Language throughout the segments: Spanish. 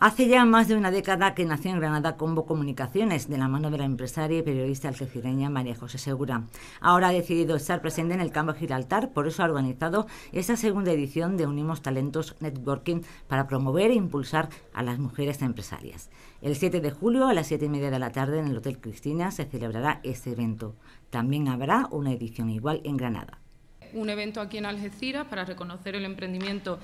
Hace ya más de una década que nació en Granada Combo Comunicaciones, de la mano de la empresaria y periodista algecireña María José Segura. Ahora ha decidido estar presente en el campo Giraltar... por eso ha organizado esta segunda edición de Unimos Talentos Networking para promover e impulsar a las mujeres empresarias. El 7 de julio a las 7 y media de la tarde en el Hotel Cristina se celebrará este evento. También habrá una edición igual en Granada. Un evento aquí en Algeciras para reconocer el emprendimiento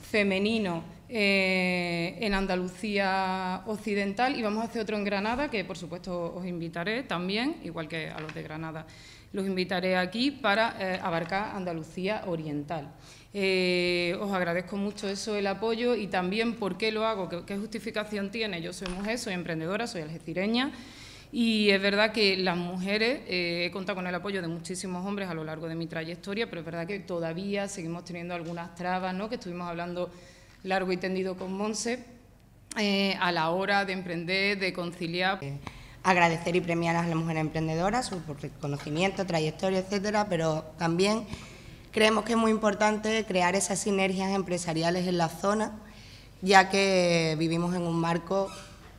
femenino eh, en Andalucía Occidental y vamos a hacer otro en Granada, que por supuesto os invitaré también, igual que a los de Granada, los invitaré aquí para eh, abarcar Andalucía Oriental. Eh, os agradezco mucho eso, el apoyo y también por qué lo hago, qué justificación tiene. Yo soy mujer, soy emprendedora, soy algecireña. Y es verdad que las mujeres, eh, he contado con el apoyo de muchísimos hombres a lo largo de mi trayectoria, pero es verdad que todavía seguimos teniendo algunas trabas, ¿no? que estuvimos hablando largo y tendido con Monse, eh, a la hora de emprender, de conciliar. Eh, agradecer y premiar a las mujeres emprendedoras, su reconocimiento, trayectoria, etcétera, pero también creemos que es muy importante crear esas sinergias empresariales en la zona, ya que vivimos en un marco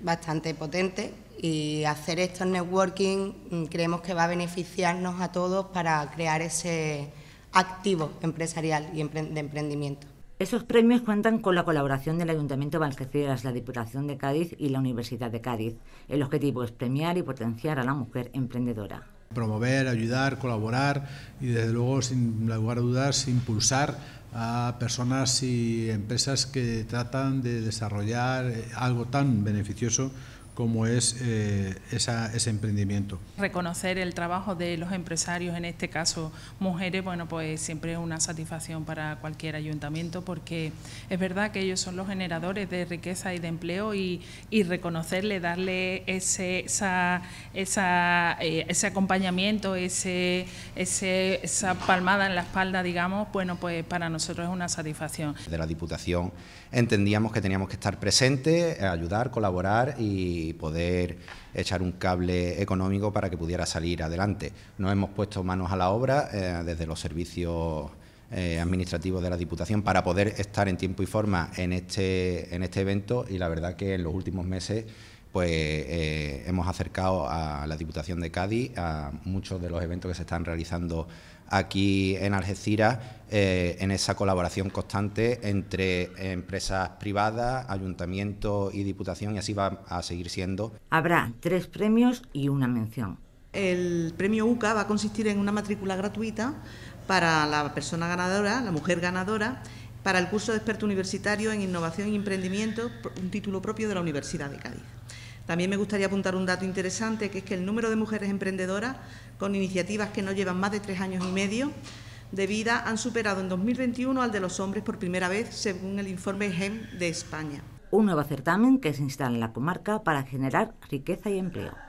bastante potente y hacer estos networking mm, creemos que va a beneficiarnos a todos para crear ese activo empresarial y de emprendimiento. Esos premios cuentan con la colaboración del Ayuntamiento de Valqueceras, la Diputación de Cádiz y la Universidad de Cádiz. El objetivo es premiar y potenciar a la mujer emprendedora. Promover, ayudar, colaborar y desde luego, sin lugar a dudas, impulsar a personas y empresas que tratan de desarrollar eh, algo tan beneficioso como es eh, ese emprendimiento. Reconocer el trabajo de los empresarios, en este caso mujeres, bueno, pues siempre es una satisfacción para cualquier ayuntamiento porque es verdad que ellos son los generadores de riqueza y de empleo y, reconocerle, darle ese, eh, acompañamiento, ese, esa palmada en la espalda, digamos, bueno, pues para nosotros es una satisfacción. De la Diputación entendíamos que teníamos que estar presentes, eh, ayudar, colaborar y y poder echar un cable económico para que pudiera salir adelante. Nos hemos puesto manos a la obra eh, desde los servicios eh, administrativos de la Diputación para poder estar en tiempo y forma en este, en este evento y la verdad que en los últimos meses pues eh, hemos acercado a la Diputación de Cádiz a muchos de los eventos que se están realizando aquí en Algeciras, eh, en esa colaboración constante entre empresas privadas, ayuntamiento y diputación, y así va a seguir siendo. Habrá tres premios y una mención. El premio UCA va a consistir en una matrícula gratuita para la persona ganadora, la mujer ganadora, para el curso de experto universitario en innovación y emprendimiento, un título propio de la Universidad de Cádiz. También me gustaría apuntar un dato interesante, que es que el número de mujeres emprendedoras con iniciativas que no llevan más de tres años y medio de vida han superado en 2021 al de los hombres por primera vez, según el informe GEM de España. Un nuevo certamen que se instala en la comarca para generar riqueza y empleo.